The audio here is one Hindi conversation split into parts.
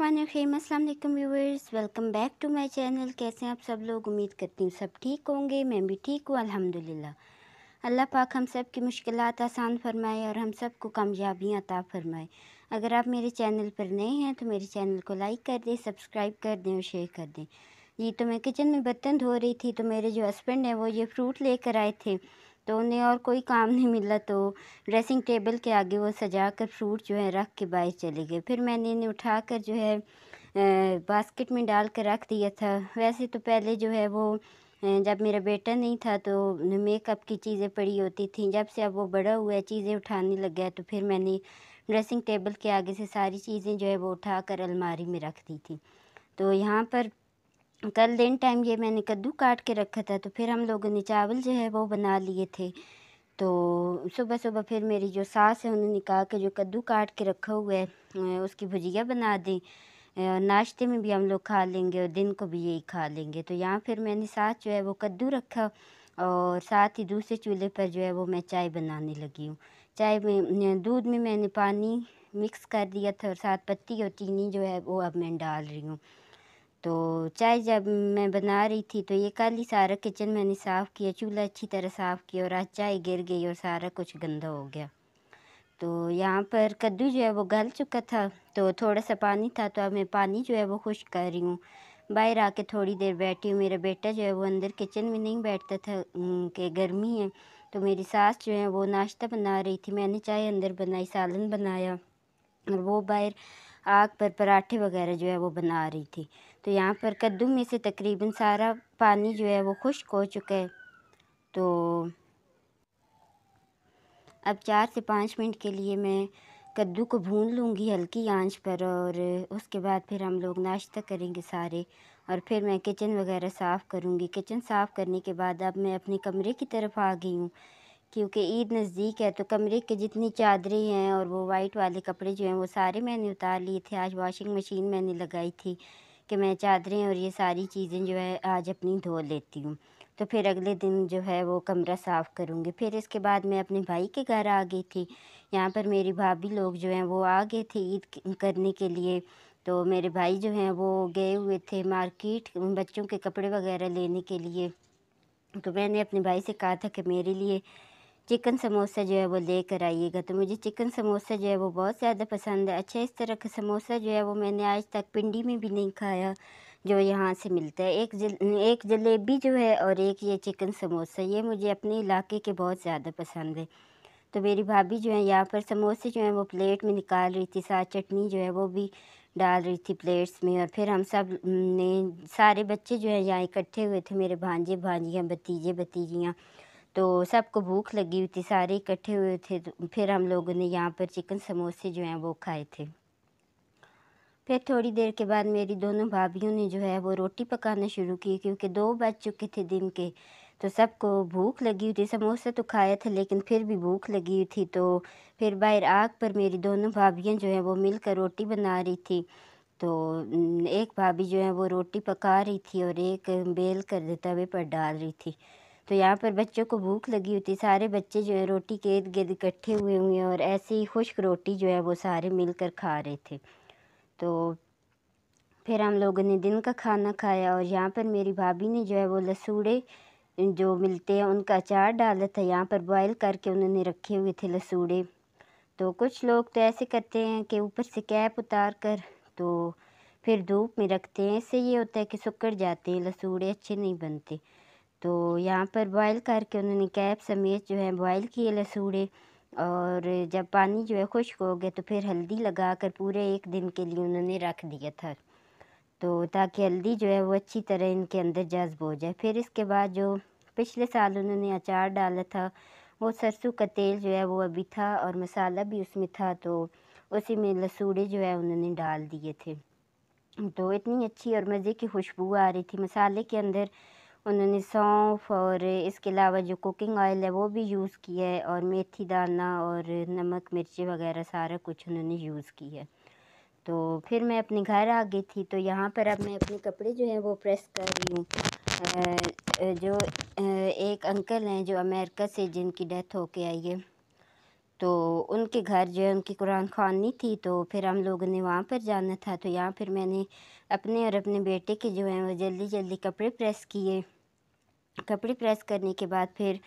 अस्सलाम viewers welcome back to my channel कैसे हैं आप सब लोग उम्मीद करती हूँ सब ठीक होंगे मैं भी ठीक हूँ अल्हम्दुलिल्लाह अल्लाह पाक हम सब की मुश्किल आसान फरमाए और हम सब को कामयाबियाँ अता फरमाए अगर आप मेरे चैनल पर नए हैं तो मेरे चैनल को लाइक कर दें सब्सक्राइब कर दें और शेयर कर दें जी तो मैं किचन में बर्तन धो रही थी तो मेरे जो हस्बैंड हैं वो ये फ्रूट लेकर आए थे तो उन्हें और कोई काम नहीं मिला तो ड्रेसिंग टेबल के आगे वो सजा कर फ्रूट जो है रख के बाहर चले गए फिर मैंने इन्हें उठा कर जो है बास्केट में डाल कर रख दिया था वैसे तो पहले जो है वो जब मेरा बेटा नहीं था तो मेकअप की चीज़ें पड़ी होती थी जब से अब वो बड़ा हुआ है चीज़ें उठाने लग गया तो फिर मैंने ड्रेसिंग टेबल के आगे से सारी चीज़ें जो है वो उठा कर अलमारी में रख दी थी तो यहाँ पर कल दिन टाइम ये मैंने कद्दू काट के रखा था तो फिर हम लोगों ने चावल जो है वो बना लिए थे तो सुबह सुबह फिर मेरी जो सास है उन्होंने कहा कि जो कद्दू काट के रखा हुआ है उसकी भुजिया बना दें नाश्ते में भी हम लोग खा लेंगे और दिन को भी यही खा लेंगे तो यहाँ फिर मैंने साथ जो है वो कद्दू रखा और साथ ही दूसरे चूल्हे पर जो है वो मैं चाय बनाने लगी हूँ चाय में दूध में मैंने पानी मिक्स कर दिया था और साथ पत्ती और चीनी जो है वो अब मैं डाल रही हूँ तो चाय जब मैं बना रही थी तो ये कल ही सारा किचन मैंने साफ़ किया चूल्हा अच्छी तरह साफ़ किया और आज चाय गिर गई और सारा कुछ गंदा हो गया तो यहाँ पर कद्दू जो है वो गल चुका था तो थोड़ा सा पानी था तो अब मैं पानी जो है वो खुश कर रही हूँ बाहर आके थोड़ी देर बैठी हूँ मेरा बेटा जो है वो अंदर किचन में नहीं बैठता था कि गर्मी है तो मेरी सास जो है वो नाश्ता बना रही थी मैंने चाय अंदर बनाई सालन बनाया और वो बाहर आग पर पराठे वगैरह जो है वो बना रही थी तो यहाँ पर कद्दू में से तकरीबन सारा पानी जो है वो खुश्क हो चुका है तो अब चार से पाँच मिनट के लिए मैं कद्दू को भून लूँगी हल्की आंच पर और उसके बाद फिर हम लोग नाश्ता करेंगे सारे और फिर मैं किचन वगैरह साफ़ करूँगी किचन साफ़ करने के बाद अब मैं अपने कमरे की तरफ आ गई हूँ क्योंकि ईद नज़दीक है तो कमरे के जितनी चादरें हैं और वो वाइट वाले कपड़े जो हैं वो सारे मैंने उतार लिए थे आज वॉशिंग मशीन मैंने लगाई थी कि मैं चादरें और ये सारी चीज़ें जो है आज अपनी धो लेती हूँ तो फिर अगले दिन जो है वो कमरा साफ़ करूँगी फिर इसके बाद मैं अपने भाई के घर आ गई थी यहाँ पर मेरी भाभी लोग जो हैं वो आ गए थे ईद करने के लिए तो मेरे भाई जो हैं वो गए हुए थे मार्केट बच्चों के कपड़े वगैरह लेने के लिए तो मैंने अपने भाई से कहा था कि मेरे लिए चिकन समोसा जो है वो लेकर आइएगा तो मुझे चिकन समोसा जो है वो बहुत ज़्यादा पसंद है अच्छा इस तरह का समोसा जो है वो मैंने आज तक पिंडी में भी नहीं खाया जो यहाँ से मिलता है एक जल एक जलेबी जो है और एक ये चिकन समोसा ये मुझे अपने इलाके के बहुत ज़्यादा पसंद है तो मेरी भाभी जो है यहाँ पर समोसे जो हैं वो प्लेट में निकाल रही थी साथ चटनी जो है वो भी डाल रही थी प्लेट्स में और फिर हम सब ने सारे बच्चे जो है यहाँ इकट्ठे हुए थे मेरे भांजे भांजियाँ भतीजे भतीजियाँ तो सबको भूख लगी हुई थी सारे इकट्ठे हुए थे तो फिर हम लोगों ने यहाँ पर चिकन समोसे जो हैं वो खाए थे फिर थोड़ी देर के बाद मेरी दोनों भाभीियों ने जो है वो रोटी पकाना शुरू की क्योंकि दो बज चुके थे दिन के तो सबको भूख लगी हुई थी समोसे तो खाया था लेकिन फिर भी भूख लगी हुई थी तो फिर बाहर आग पर मेरी दोनों भाभीियाँ जो हैं वो मिलकर रोटी बना रही थी तो एक भाभी जो है वो रोटी पका रही थी और एक बेल कर देता हुए पर डाल रही थी तो यहाँ पर बच्चों को भूख लगी होती थी सारे बच्चे जो है रोटी के इर्द गिर्द इकट्ठे हुए हुए हैं और ऐसे ही खुश्क रोटी जो है वो सारे मिलकर खा रहे थे तो फिर हम लोगों ने दिन का खाना खाया और यहाँ पर मेरी भाभी ने जो है वो लसूड़े जो मिलते हैं उनका अचार डाला था यहाँ पर बॉयल करके उन्होंने रखे हुए थे लसूड़े तो कुछ लोग तो ऐसे करते हैं कि ऊपर से कैप उतार कर तो फिर धूप में रखते हैं ऐसे ये होता है कि सुकड़ जाते हैं लसूड़े अच्छे नहीं बनते तो यहाँ पर बॉयल करके उन्होंने कैप समेत जो है बॉयल किए लसूड़े और जब पानी जो है खुश्क हो गया तो फिर हल्दी लगा कर पूरे एक दिन के लिए उन्होंने रख दिया था तो ताकि हल्दी जो है वो अच्छी तरह इनके अंदर जज्ब हो जाए फिर इसके बाद जो पिछले साल उन्होंने अचार डाला था वो सरसों का तेल जो है वो अभी था और मसाला भी उसमें था तो उसी में लसूड़े जो है उन्होंने डाल दिए थे तो इतनी अच्छी और मज़े की खुशबू आ रही थी मसाले के अंदर उन्होंने सौंफ और इसके अलावा जो कुकिंग ऑयल है वो भी यूज़ किया है और मेथी दाना और नमक मिर्ची वगैरह सारा कुछ उन्होंने यूज़ किया है तो फिर मैं अपने घर आ गई थी तो यहाँ पर अब मैं अपने कपड़े जो हैं वो प्रेस कर रही हूँ जो एक अंकल हैं जो अमेरिका से जिनकी डेथ होके आई है तो उनके घर जो है उनकी कुरान खानी थी तो फिर हम लोगों ने वहाँ पर जाना था तो यहाँ फिर मैंने अपने और अपने बेटे के जो हैं वो जल्दी जल्दी कपड़े प्रेस किए कपड़े प्रेस करने के बाद फिर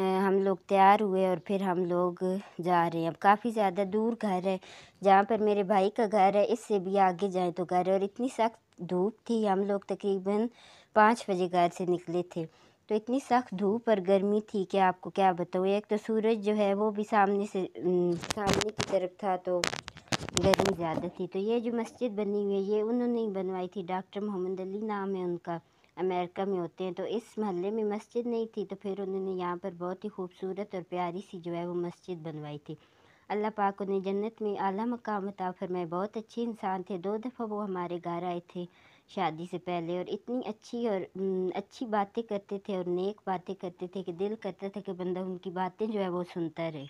हम लोग तैयार हुए और फिर हम लोग जा रहे हैं अब काफ़ी ज़्यादा दूर घर है जहाँ पर मेरे भाई का घर है इससे भी आगे जाएँ तो घर है और इतनी सख्त धूप थी हम लोग तकरीबन पाँच बजे घर से निकले थे तो इतनी सख्त धूप और गर्मी थी कि आपको क्या बताऊँ एक तो सूरज जो है वो भी सामने से सामने की तरफ था तो गर्मी ज़्यादा थी तो ये जो मस्जिद बनी हुई है ये उन्होंने ही बनवाई थी डॉक्टर मोहम्मद अली नाम है उनका अमेरिका में होते हैं तो इस महल्ले में मस्जिद नहीं थी तो फिर उन्होंने यहाँ पर बहुत ही खूबसूरत और प्यारी सी जो है वो मस्जिद बनवाई थी अल्लाह पाक उन्हें जन्नत में आला मकाम अता फरमाए बहुत अच्छे इंसान थे दो दफ़ा वो हमारे घर आए थे शादी से पहले और इतनी अच्छी और अच्छी बातें करते थे और नेक बातें करते थे कि दिल करता था कि बंदा उनकी बातें जो है वो सुनता रहे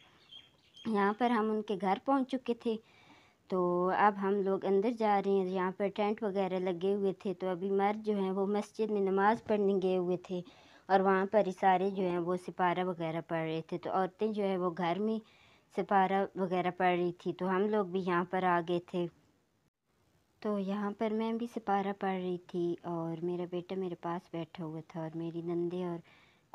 यहाँ पर हम उनके घर पहुँच चुके थे तो अब हम लोग अंदर जा रहे हैं यहाँ पर टेंट वगैरह लगे हुए थे तो अभी मर्द जो हैं वो मस्जिद में नमाज़ पढ़ने गए हुए थे और वहाँ पर सारे जो हैं वो सिपारा वगैरह पढ़ रहे थे तो औरतें जो है वो घर में सिपारा वगैरह पढ़ रही थी तो हम लोग भी यहाँ पर आ गए थे तो यहाँ पर मैं भी सिपारा पढ़ रही थी और मेरा बेटा मेरे पास बैठा हुआ था और मेरी नंदे और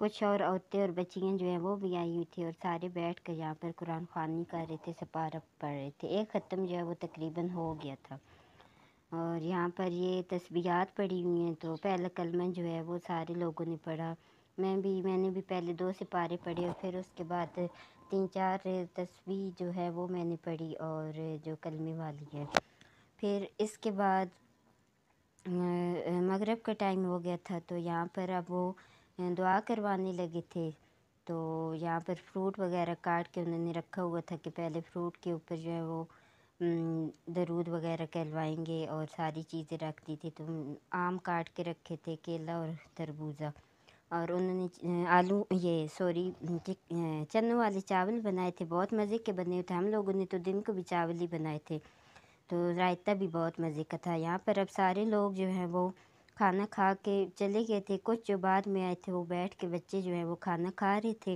कुछ और औरतें और बच्चियाँ जो हैं वो भी आई हुई थी और सारे बैठ कर यहाँ पर कुरान खानी कर रहे थे सपारा पढ़ रहे थे एक ख़त्म जो है वो तकरीबन हो गया था और यहाँ पर ये तस्बियात पड़ी हुई हैं तो पहला कलमा जो है वो सारे लोगों ने पढ़ा मैं भी मैंने भी पहले दो सिपारे पढ़े और फिर उसके बाद तीन चार तस्वीर जो है वो मैंने पढ़ी और जो कलमे वाली है फिर इसके बाद मगरब का टाइम हो गया था तो यहाँ पर अब वो दुआ करवाने लगे थे तो यहाँ पर फ्रूट वगैरह काट के उन्होंने रखा हुआ था कि पहले फ्रूट के ऊपर जो है वो दरूद वगैरह कहलवाएंगे और सारी चीज़ें रख दी थी तो आम काट के रखे थे केला और तरबूज़ा और उन्होंने आलू ये सॉरी चन्नू वाले चावल बनाए थे बहुत मज़े के बने हुए थे हम लोगों ने तो दिन को भी चावल ही बनाए थे तो रायता भी बहुत मज़े का था यहाँ पर अब सारे लोग जो हैं वो खाना खा के चले गए थे कुछ जो बाद में आए थे वो बैठ के बच्चे जो हैं वो खाना खा रहे थे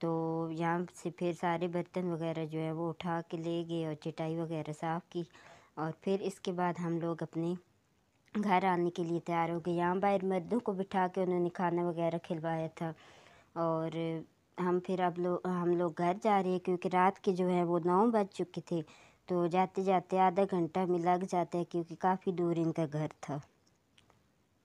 तो यहाँ से फिर सारे बर्तन वगैरह जो है वो उठा के ले गए और चटाई वगैरह साफ़ की और फिर इसके बाद हम लोग अपने घर आने के लिए तैयार हो गए यहाँ बाहर मर्दों को बिठा के उन्होंने खाना वगैरह खिलवाया था और हम फिर अब लोग हम लोग घर जा रहे हैं क्योंकि रात के जो है वो नौ बज चुके थे तो जाते जाते आधा घंटा में लग जाता है क्योंकि काफ़ी दूर इनका घर था